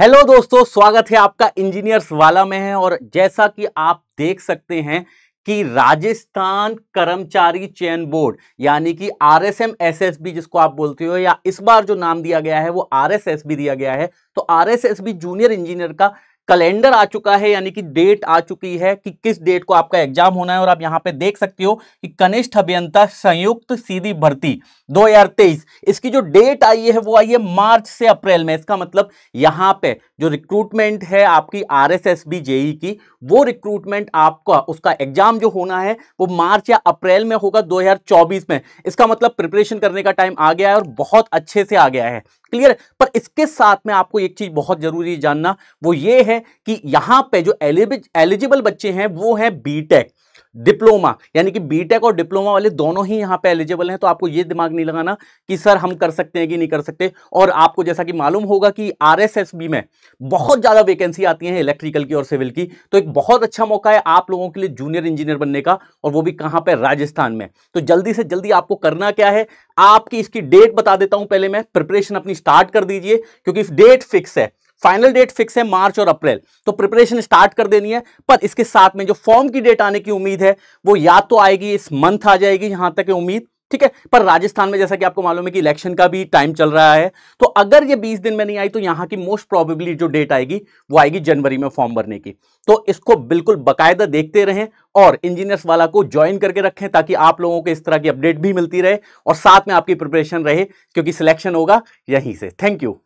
hello दोस्तों स्वागत है आपका इंजीनियर्स वाला में है और जैसा कि आप देख सकते हैं कि राजस्थान कर्मचारी चयन बोर्ड यानी कि एस बी जिसको आप बोलते हो या इस बार जो नाम दिया गया है वो बी दिया गया है तो बी जूनियर इंजीनियर का कैलेंडर आ चुका है यानी कि डेट आ चुकी है कि किस डेट को आपका एग्जाम होना है और आप यहाँ पे देख सकते हो कि कनिष्ठ अभियंता संयुक्त सीधी भर्ती 2023 इसकी जो डेट आई है वो आई है मार्च से अप्रैल में इसका मतलब यहाँ पे जो रिक्रूटमेंट है आपकी R S S B JE की वो रिक्रूटमेंट आपका उसका एग्जाम जो होना है वो मार्च या अप्रैल में होगा 2024 में इसका मतलब प्रिपरेशन करने का टाइम आ गया है और बहुत अच्छे से आ गया है क्लियर पर इसके साथ में आपको एक चीज बहुत जरूरी जानना वो ये है कि यहां पे जो एलिजिबल बच्चे हैं वो है बीटेक डिप्लोमा यानी कि बीटेक और डिप्लोमा वाले दोनों ही यहाँ पे एलिजिबल हैं तो आपको ये दिमाग नहीं लगाना कि सर हम कर सकते हैं कि नहीं कर सकते और आपको जैसा कि मालूम होगा कि आरएसएसबी में बहुत ज़्यादा वैकेंसी आती है इलेक्ट्रिकल की और सिविल की तो एक बहुत अच्छा मौका है आप लोगों के लिए जूनियर इंजीनियर बनने का और वो भी कहां पर राजस्थान में तो जल्दी से जल्दी आपको करना क्या है आपकी इसकी डेट बता देता हूं पहले मैं प्रिपरेशन अपनी स्टार्ट कर दीजिए क्योंकि डेट फिक्स है फाइनल डेट फिक्स है मार्च और अप्रैल तो प्रिपरेशन स्टार्ट कर देनी है पर इसके साथ में जो फॉर्म की डेट आने की उम्मीद है वो या तो आएगी इस मंथ आ जाएगी यहां तक उम्मीद ठीक है पर राजस्थान में जैसा कि आपको मालूम है कि इलेक्शन का भी टाइम चल रहा है तो अगर ये 20 दिन में नहीं आई तो यहां की मोस्ट प्रॉबेबली जो डेट आएगी वो आएगी जनवरी में फॉर्म भरने की तो इसको बिल्कुल बकायदा देखते रहें और इंजीनियर्स वाला को ज्वाइन करके रखें ताकि आप लोगों को इस तरह की अपडेट भी मिलती रहे और साथ में आपकी प्रिपरेशन रहे क्योंकि सिलेक्शन होगा यहीं से थैंक यू